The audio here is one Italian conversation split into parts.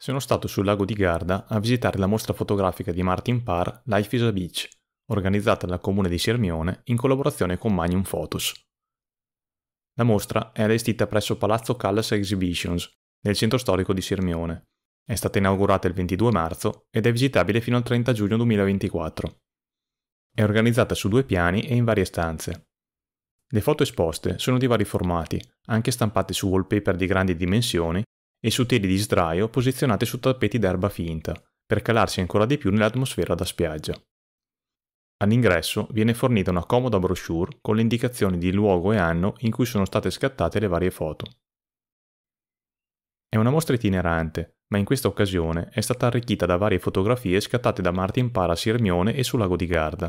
Sono stato sul lago di Garda a visitare la mostra fotografica di Martin Parr Life is a Beach, organizzata dal comune di Sirmione in collaborazione con Magnum Photos. La mostra è allestita presso Palazzo Callas Exhibitions, nel centro storico di Sirmione. È stata inaugurata il 22 marzo ed è visitabile fino al 30 giugno 2024. È organizzata su due piani e in varie stanze. Le foto esposte sono di vari formati, anche stampate su wallpaper di grandi dimensioni e su teli di sdraio posizionate su tappeti d'erba finta, per calarsi ancora di più nell'atmosfera da spiaggia. All'ingresso viene fornita una comoda brochure con le indicazioni di luogo e anno in cui sono state scattate le varie foto. È una mostra itinerante, ma in questa occasione è stata arricchita da varie fotografie scattate da Martin Parr a Sirmione e sul lago di Garda.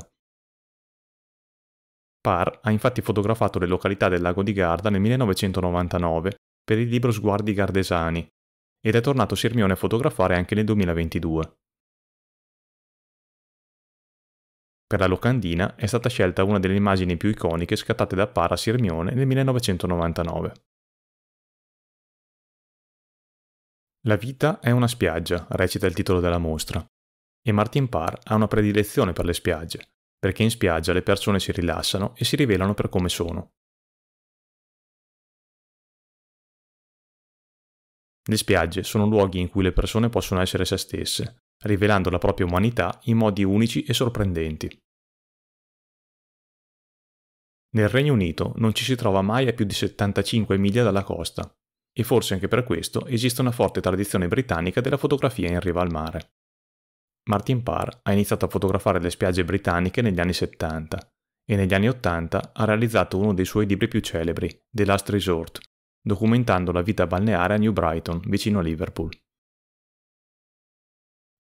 Parr ha infatti fotografato le località del lago di Garda nel 1999 per il libro Sguardi Gardesani ed è tornato Sirmione a fotografare anche nel 2022. Per la locandina è stata scelta una delle immagini più iconiche scattate da Para Sirmione nel 1999. La vita è una spiaggia, recita il titolo della mostra, e Martin Parr ha una predilezione per le spiagge, perché in spiaggia le persone si rilassano e si rivelano per come sono. Le spiagge sono luoghi in cui le persone possono essere se stesse, rivelando la propria umanità in modi unici e sorprendenti. Nel Regno Unito non ci si trova mai a più di 75 miglia dalla costa, e forse anche per questo esiste una forte tradizione britannica della fotografia in riva al mare. Martin Parr ha iniziato a fotografare le spiagge britanniche negli anni 70 e negli anni 80 ha realizzato uno dei suoi libri più celebri, The Last Resort, documentando la vita balneare a New Brighton, vicino a Liverpool.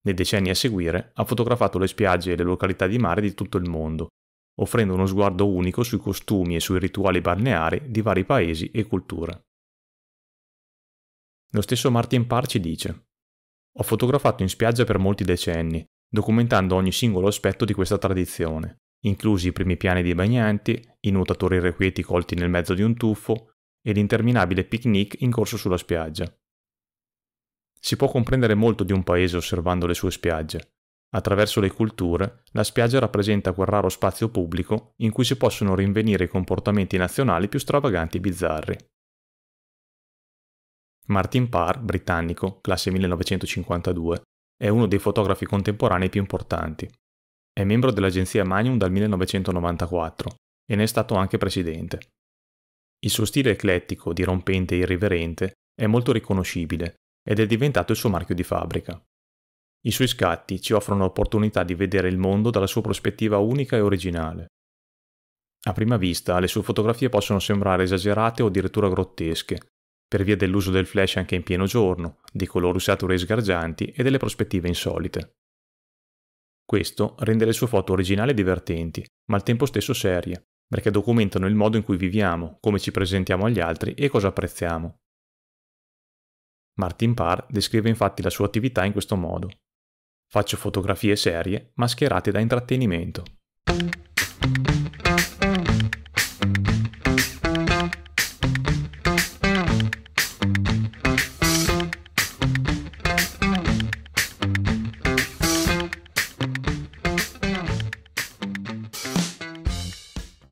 Nei decenni a seguire ha fotografato le spiagge e le località di mare di tutto il mondo, offrendo uno sguardo unico sui costumi e sui rituali balneari di vari paesi e culture. Lo stesso Martin Parr ci dice: Ho fotografato in spiaggia per molti decenni, documentando ogni singolo aspetto di questa tradizione, inclusi i primi piani dei bagnanti, i nuotatori irrequieti colti nel mezzo di un tuffo, e l'interminabile picnic in corso sulla spiaggia. Si può comprendere molto di un paese osservando le sue spiagge. Attraverso le culture, la spiaggia rappresenta quel raro spazio pubblico in cui si possono rinvenire i comportamenti nazionali più stravaganti e bizzarri. Martin Parr, britannico, classe 1952, è uno dei fotografi contemporanei più importanti. È membro dell'agenzia Magnum dal 1994 e ne è stato anche presidente. Il suo stile eclettico, dirompente e irriverente è molto riconoscibile ed è diventato il suo marchio di fabbrica. I suoi scatti ci offrono l'opportunità di vedere il mondo dalla sua prospettiva unica e originale. A prima vista, le sue fotografie possono sembrare esagerate o addirittura grottesche, per via dell'uso del flash anche in pieno giorno, di colori saturi e sgargianti e delle prospettive insolite. Questo rende le sue foto originali e divertenti, ma al tempo stesso serie, perché documentano il modo in cui viviamo, come ci presentiamo agli altri e cosa apprezziamo. Martin Parr descrive infatti la sua attività in questo modo. Faccio fotografie serie mascherate da intrattenimento.